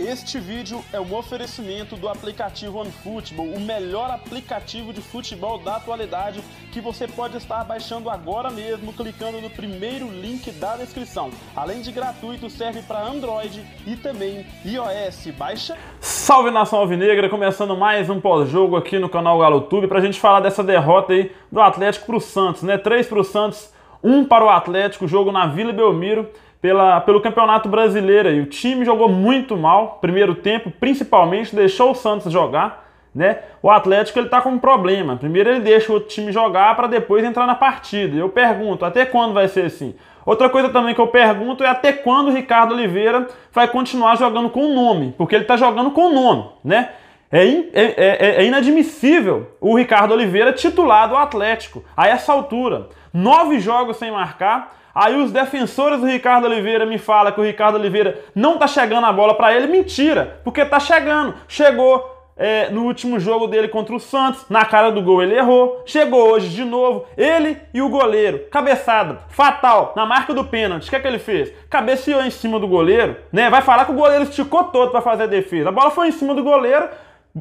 Este vídeo é um oferecimento do aplicativo OneFootball, o melhor aplicativo de futebol da atualidade que você pode estar baixando agora mesmo clicando no primeiro link da descrição. Além de gratuito, serve para Android e também iOS. Baixa. Salve nação alvinegra, começando mais um pós-jogo aqui no canal GaloTube para a gente falar dessa derrota aí do Atlético para o Santos, né? Três para o Santos, um para o Atlético, jogo na Vila Belmiro pela, pelo Campeonato Brasileiro. E o time jogou muito mal, primeiro tempo, principalmente deixou o Santos jogar. Né? O Atlético ele tá com um problema. Primeiro ele deixa o outro time jogar para depois entrar na partida. Eu pergunto, até quando vai ser assim? Outra coisa também que eu pergunto é até quando o Ricardo Oliveira vai continuar jogando com o nome, porque ele está jogando com o nome, né? É, in, é, é, é, é, inadmissível o Ricardo Oliveira titular do Atlético a essa altura. Nove jogos sem marcar, Aí os defensores do Ricardo Oliveira me falam que o Ricardo Oliveira não tá chegando a bola para ele. Mentira, porque tá chegando. Chegou é, no último jogo dele contra o Santos, na cara do gol ele errou, chegou hoje de novo, ele e o goleiro, cabeçada, fatal, na marca do pênalti, o que é que ele fez? Cabeceou em cima do goleiro, né, vai falar que o goleiro esticou todo para fazer a defesa, a bola foi em cima do goleiro,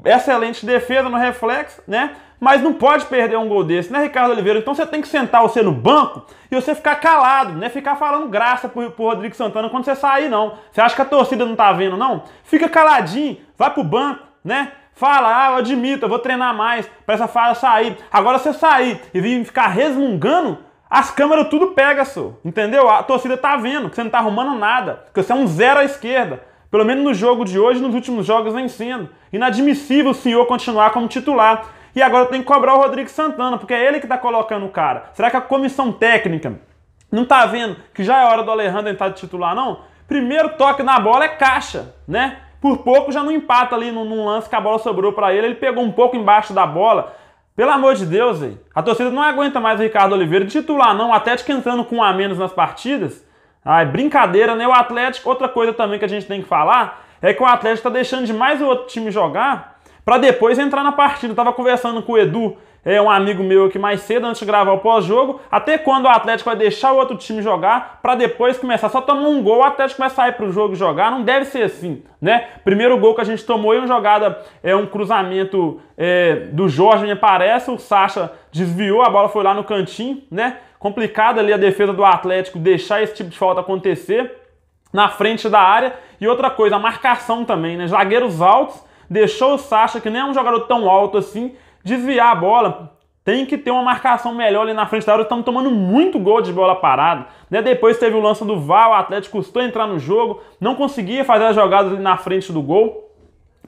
excelente defesa no reflexo, né? Mas não pode perder um gol desse, né, Ricardo Oliveira? Então você tem que sentar você no banco e você ficar calado, né? Ficar falando graça pro, pro Rodrigo Santana quando você sair, não. Você acha que a torcida não tá vendo, não? Fica caladinho, vai pro banco, né? Fala, ah, eu admito, eu vou treinar mais pra essa fala sair. Agora você sair e vir ficar resmungando, as câmeras tudo pega, senhor. entendeu? A torcida tá vendo que você não tá arrumando nada, que você é um zero à esquerda. Pelo menos no jogo de hoje, nos últimos jogos, vem sendo. Inadmissível o senhor continuar como titular. E agora tem que cobrar o Rodrigo Santana, porque é ele que está colocando o cara. Será que a comissão técnica não está vendo que já é hora do Alejandro entrar de titular, não? Primeiro toque na bola é caixa, né? Por pouco já não empata ali num, num lance que a bola sobrou para ele. Ele pegou um pouco embaixo da bola. Pelo amor de Deus, hein? a torcida não aguenta mais o Ricardo Oliveira de titular, não. Até de que entrando com um a menos nas partidas, ah, é brincadeira, né? O Atlético, outra coisa também que a gente tem que falar é que o Atlético está deixando demais o outro time jogar para depois entrar na partida. Eu tava conversando com o Edu é um amigo meu aqui mais cedo, antes de gravar o pós-jogo, até quando o Atlético vai deixar o outro time jogar para depois começar. Só tomar um gol, o Atlético vai sair pro jogo jogar, não deve ser assim, né? Primeiro gol que a gente tomou é uma jogada, é um cruzamento é, do Jorge, me parece, o Sacha desviou, a bola foi lá no cantinho, né? Complicada ali a defesa do Atlético deixar esse tipo de falta acontecer na frente da área. E outra coisa, a marcação também, né? Zagueiros altos, deixou o Sacha, que nem é um jogador tão alto assim, desviar a bola, tem que ter uma marcação melhor ali na frente da área. Estamos tomando muito gol de bola parada. Né? Depois teve o lance do Val, o Atlético custou entrar no jogo, não conseguia fazer as jogadas ali na frente do gol.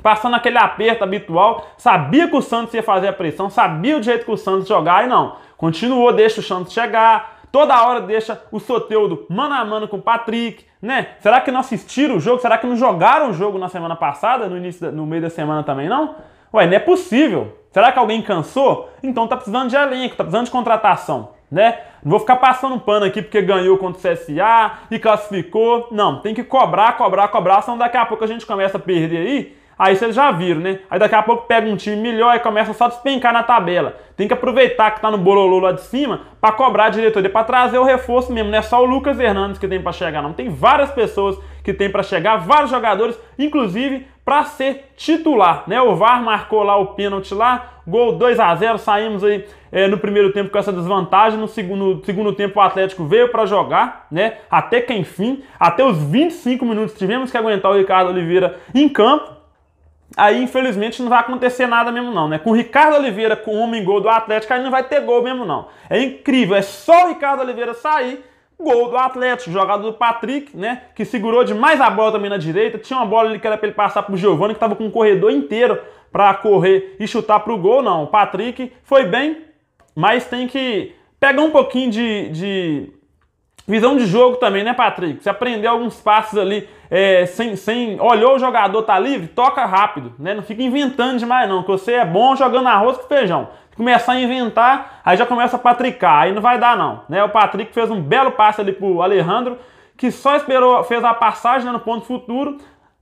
Passando aquele aperto habitual, sabia que o Santos ia fazer a pressão, sabia o jeito que o Santos jogar e não. Continuou, deixa o Santos chegar, toda hora deixa o Soteudo mano a mano com o Patrick, né? Será que não assistiram o jogo? Será que não jogaram o jogo na semana passada, no início, da, no meio da semana também não? Ué, não é possível. Será que alguém cansou? Então tá precisando de elenco, tá precisando de contratação, né? Não vou ficar passando pano aqui porque ganhou contra o CSA e classificou. Não, tem que cobrar, cobrar, cobrar, senão daqui a pouco a gente começa a perder aí Aí vocês já viram, né? Aí daqui a pouco pega um time melhor e começa só a despencar na tabela. Tem que aproveitar que tá no bololô lá de cima para cobrar a diretoria, para trazer o reforço mesmo. Não é só o Lucas Hernandes que tem para chegar, não. Tem várias pessoas que tem para chegar, vários jogadores, inclusive para ser titular, né? O VAR marcou lá o pênalti lá, gol 2 a 0, saímos aí é, no primeiro tempo com essa desvantagem, no segundo, segundo tempo o Atlético veio para jogar, né? Até que enfim, até os 25 minutos tivemos que aguentar o Ricardo Oliveira em campo, aí infelizmente não vai acontecer nada mesmo não, né? Com o Ricardo Oliveira com o homem gol do Atlético, aí não vai ter gol mesmo não. É incrível, é só o Ricardo Oliveira sair, gol do Atlético, jogado do Patrick, né? Que segurou demais a bola também na direita, tinha uma bola ali que era para ele passar pro Giovani, que tava com o corredor inteiro para correr e chutar pro gol, não. O Patrick foi bem, mas tem que pegar um pouquinho de, de visão de jogo também, né, Patrick? Você aprendeu alguns passos ali é, sem, sem. Olhou o jogador, tá livre, toca rápido, né? Não fica inventando demais, não. Que você é bom jogando arroz com feijão. Começar a inventar, aí já começa a patricar, aí não vai dar, não. Né? O Patrick fez um belo passe ali pro Alejandro, que só esperou, fez a passagem né, no ponto futuro,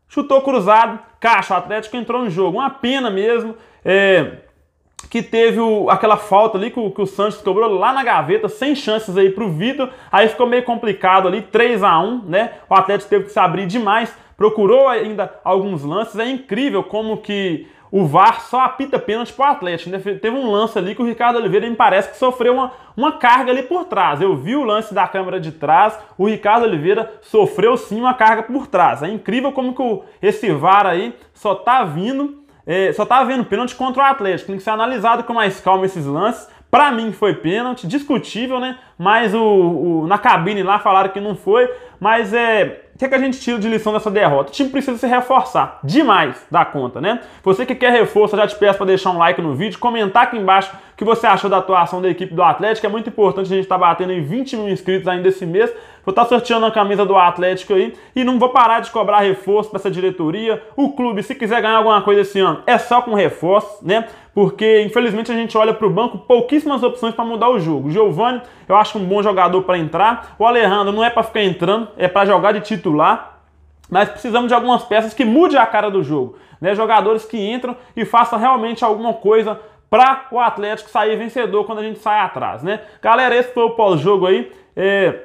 chutou cruzado, caixa, o Atlético entrou no jogo. Uma pena mesmo. É, que teve o, aquela falta ali que o, que o Sanches cobrou lá na gaveta, sem chances aí pro Vitor. Aí ficou meio complicado ali, 3 a 1 né? O Atlético teve que se abrir demais, procurou ainda alguns lances. É incrível como que o VAR só apita pênalti pro Atlético. Né? Teve um lance ali que o Ricardo Oliveira me parece que sofreu uma, uma carga ali por trás. Eu vi o lance da câmera de trás, o Ricardo Oliveira sofreu sim uma carga por trás. É incrível como que o, esse VAR aí só tá vindo é, só tá havendo pênalti contra o Atlético. Tem que ser analisado com mais calma esses lances. Para mim foi pênalti, discutível, né? Mas o, o, na cabine lá falaram que não foi. Mas é. O que, é que a gente tira de lição dessa derrota? O time precisa se reforçar demais da conta, né? Você que quer reforço, já te peço para deixar um like no vídeo, comentar aqui embaixo o que você achou da atuação da equipe do Atlético. É muito importante a gente estar tá batendo em 20 mil inscritos ainda esse mês. Vou estar tá sorteando a camisa do Atlético aí e não vou parar de cobrar reforço para essa diretoria. O clube, se quiser ganhar alguma coisa esse ano, é só com reforço, né? Porque infelizmente a gente olha para o banco pouquíssimas opções para mudar o jogo. O Giovani, eu acho um bom jogador para entrar. O Alejandro não é para ficar entrando, é para jogar de titular. Mas precisamos de algumas peças que mude a cara do jogo, né? Jogadores que entram e façam realmente alguma coisa para o Atlético sair vencedor quando a gente sai atrás, né? Galera, esse foi o pós-jogo aí. É...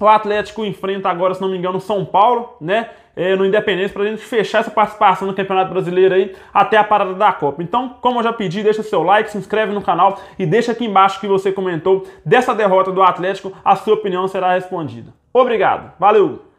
O Atlético enfrenta agora, se não me engano, São Paulo, né? É, no Independência, para a gente fechar essa participação no Campeonato Brasileiro aí até a parada da Copa. Então, como eu já pedi, deixa seu like, se inscreve no canal e deixa aqui embaixo o que você comentou dessa derrota do Atlético, a sua opinião será respondida. Obrigado, valeu!